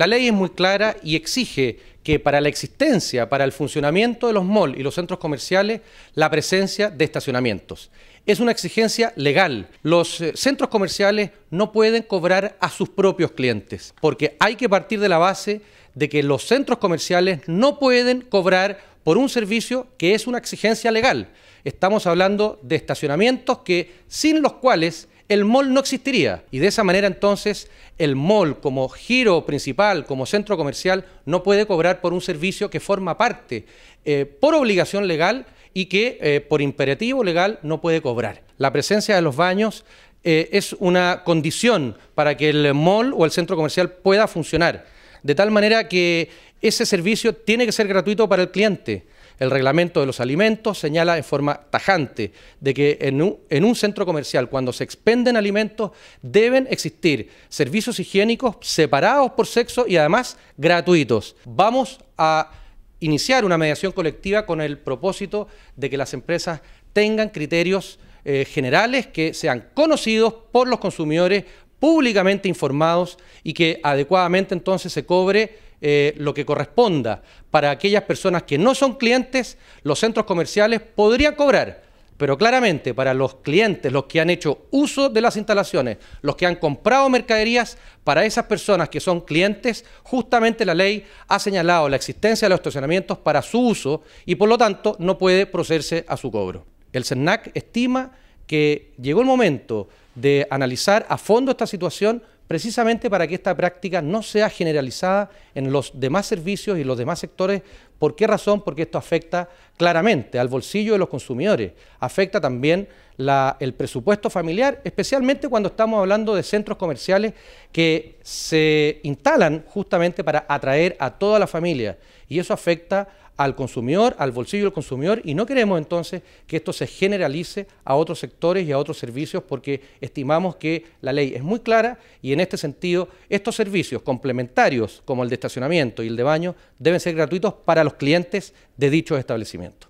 La ley es muy clara y exige que para la existencia, para el funcionamiento de los malls y los centros comerciales, la presencia de estacionamientos. Es una exigencia legal. Los eh, centros comerciales no pueden cobrar a sus propios clientes, porque hay que partir de la base de que los centros comerciales no pueden cobrar por un servicio que es una exigencia legal. Estamos hablando de estacionamientos que sin los cuales el mall no existiría. Y de esa manera entonces el mall como giro principal, como centro comercial, no puede cobrar por un servicio que forma parte eh, por obligación legal y que eh, por imperativo legal no puede cobrar. La presencia de los baños eh, es una condición para que el mall o el centro comercial pueda funcionar. De tal manera que ese servicio tiene que ser gratuito para el cliente. El reglamento de los alimentos señala en forma tajante de que en un, centro comercial, cuando se expenden alimentos, deben existir servicios higiénicos separados por sexo y además gratuitos. Vamos a iniciar una mediación colectiva con el propósito de que las empresas tengan criterios eh, generales que sean conocidos por los consumidores, públicamente informados y que adecuadamente entonces se cobre eh, lo que corresponda. Para aquellas personas que no son clientes, los centros comerciales podrían cobrar, pero claramente para los clientes, los que han hecho uso de las instalaciones, los que han comprado mercaderías, para esas personas que son clientes, justamente la ley ha señalado la existencia de los estacionamientos para su uso y por lo tanto no puede procederse a su cobro. El senac estima que llegó el momento de analizar a fondo esta situación precisamente para que esta práctica no sea generalizada en los demás servicios y los demás sectores. ¿Por qué razón? Porque esto afecta claramente al bolsillo de los consumidores, afecta también el presupuesto familiar, especialmente cuando estamos hablando de centros comerciales que se instalan justamente para atraer a toda la familia. Y eso afecta al consumidor, al bolsillo del consumidor, y no queremos entonces que esto se generalice a otros sectores y a otros servicios porque estimamos que la ley es muy clara y en este sentido estos servicios complementarios como el de estacionamiento y el de baño deben ser gratuitos para los clientes de dichos establecimientos.